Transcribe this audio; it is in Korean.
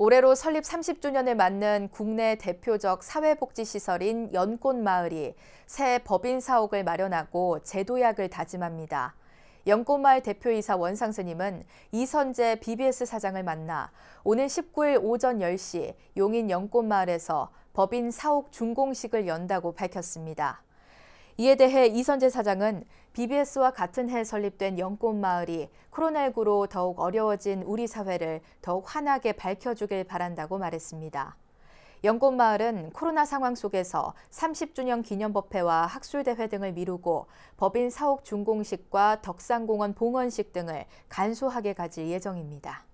올해로 설립 30주년을 맞는 국내 대표적 사회복지시설인 연꽃마을이 새 법인 사옥을 마련하고 제도약을 다짐합니다. 연꽃마을 대표이사 원상스님은 이선재 BBS 사장을 만나 오늘 19일 오전 10시 용인 연꽃마을에서 법인 사옥 준공식을 연다고 밝혔습니다. 이에 대해 이선재 사장은 BBS와 같은 해 설립된 연꽃마을이 코로나19로 더욱 어려워진 우리 사회를 더욱 환하게 밝혀주길 바란다고 말했습니다. 연꽃마을은 코로나 상황 속에서 30주년 기념법회와 학술대회 등을 미루고 법인 사옥 준공식과 덕산공원 봉헌식 등을 간소하게 가질 예정입니다.